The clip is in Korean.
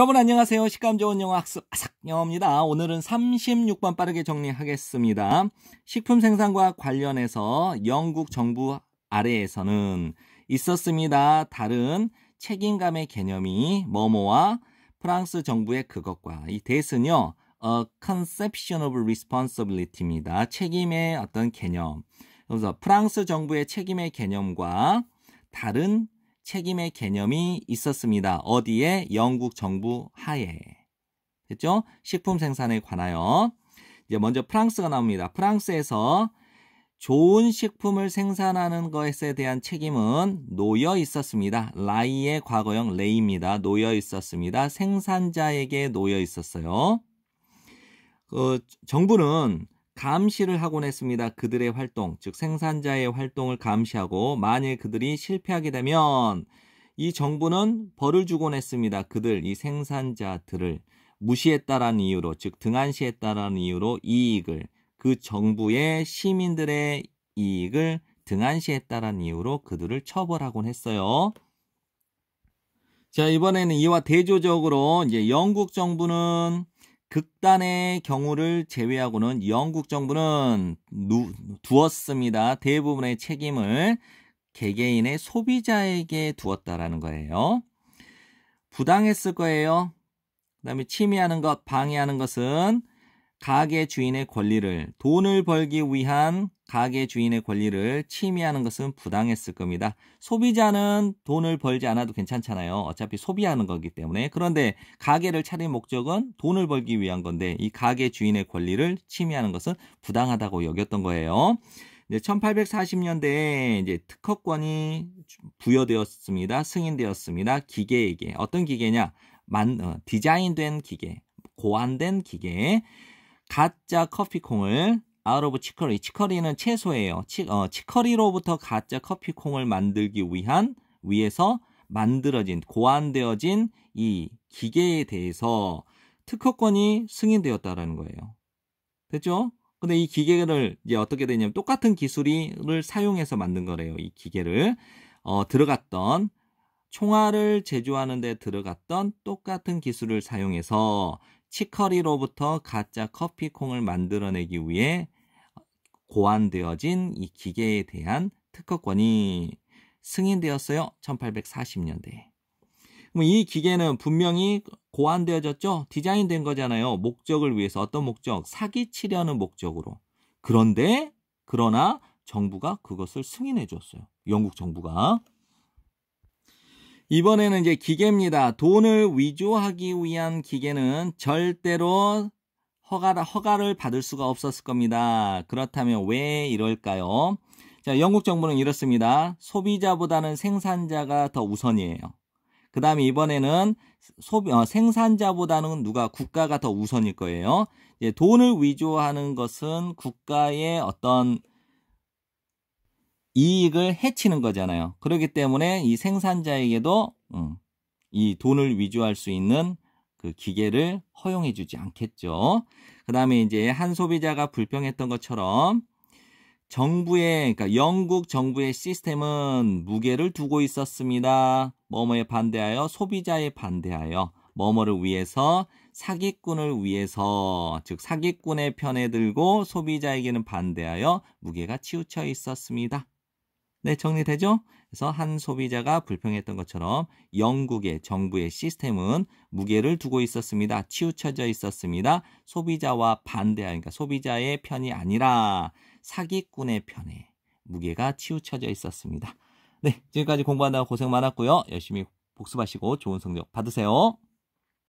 여러분 안녕하세요. 식감 좋은 영어 학습 아삭영어입니다. 오늘은 36번 빠르게 정리하겠습니다. 식품 생산과 관련해서 영국 정부 아래에서는 있었습니다. 다른 책임감의 개념이 뭐뭐와 프랑스 정부의 그것과 이 대신요. A conception of responsibility입니다. 책임의 어떤 개념. 그래서 프랑스 정부의 책임의 개념과 다른 책임의 개념이 있었습니다. 어디에? 영국 정부 하에. 됐죠? 식품 생산에 관하여. 이제 먼저 프랑스가 나옵니다. 프랑스에서 좋은 식품을 생산하는 것에 대한 책임은 놓여 있었습니다. 라이의 과거형 레입니다. 이 놓여 있었습니다. 생산자에게 놓여 있었어요. 그 정부는 감시를 하곤 했습니다. 그들의 활동, 즉 생산자의 활동을 감시하고 만일 그들이 실패하게 되면 이 정부는 벌을 주곤 했습니다. 그들 이 생산자들을 무시했다라는 이유로 즉 등한시했다라는 이유로 이익을 그 정부의 시민들의 이익을 등한시했다라는 이유로 그들을 처벌하곤 했어요. 자, 이번에는 이와 대조적으로 이제 영국 정부는 극단의 경우를 제외하고는 영국 정부는 누, 두었습니다. 대부분의 책임을 개개인의 소비자에게 두었다라는 거예요. 부당했을 거예요. 그 다음에 침해하는 것, 방해하는 것은 가게 주인의 권리를 돈을 벌기 위한 가게 주인의 권리를 침해하는 것은 부당했을 겁니다. 소비자는 돈을 벌지 않아도 괜찮잖아요. 어차피 소비하는 거기 때문에. 그런데 가게를 차린 목적은 돈을 벌기 위한 건데 이 가게 주인의 권리를 침해하는 것은 부당하다고 여겼던 거예요. 이제 1840년대에 이제 특허권이 부여되었습니다. 승인되었습니다. 기계에게 어떤 기계냐? 만 어, 디자인된 기계, 고안된 기계. 가짜 커피콩을 out of 치커리. 치커리는 채소예요. 치, 어, 치커리로부터 가짜 커피콩을 만들기 위한 위에서 만들어진 고안되어진 이 기계에 대해서 특허권이 승인되었다라는 거예요. 됐죠? 근데 이 기계를 이제 어떻게 되냐면 똑같은 기술을 사용해서 만든 거래요. 이 기계를 어, 들어갔던 총알을 제조하는 데 들어갔던 똑같은 기술을 사용해서 치커리로부터 가짜 커피콩을 만들어내기 위해 고안되어진 이 기계에 대한 특허권이 승인되었어요. 1840년대. 이 기계는 분명히 고안되어졌죠? 디자인된 거잖아요. 목적을 위해서 어떤 목적? 사기 치려는 목적으로. 그런데, 그러나 정부가 그것을 승인해 줬어요. 영국 정부가. 이번에는 이제 기계입니다. 돈을 위조하기 위한 기계는 절대로 허가, 허가를 받을 수가 없었을 겁니다. 그렇다면 왜 이럴까요? 자, 영국 정부는 이렇습니다. 소비자보다는 생산자가 더 우선이에요. 그 다음에 이번에는 소비, 어, 생산자보다는 누가 국가가 더 우선일 거예요. 돈을 위조하는 것은 국가의 어떤 이익을 해치는 거잖아요. 그렇기 때문에 이 생산자에게도 음, 이 돈을 위조할 수 있는 그 기계를 허용해 주지 않겠죠. 그 다음에 이제 한 소비자가 불평했던 것처럼 정부의, 그러니까 영국 정부의 시스템은 무게를 두고 있었습니다. 뭐뭐에 반대하여 소비자에 반대하여 뭐뭐를 위해서 사기꾼을 위해서 즉 사기꾼의 편에 들고 소비자에게는 반대하여 무게가 치우쳐 있었습니다. 네, 정리되죠? 그래서 한 소비자가 불평했던 것처럼 영국의 정부의 시스템은 무게를 두고 있었습니다. 치우쳐져 있었습니다. 소비자와 반대하니까 그러니까 소비자의 편이 아니라 사기꾼의 편에 무게가 치우쳐져 있었습니다. 네, 지금까지 공부한다고 고생 많았고요. 열심히 복습하시고 좋은 성적 받으세요.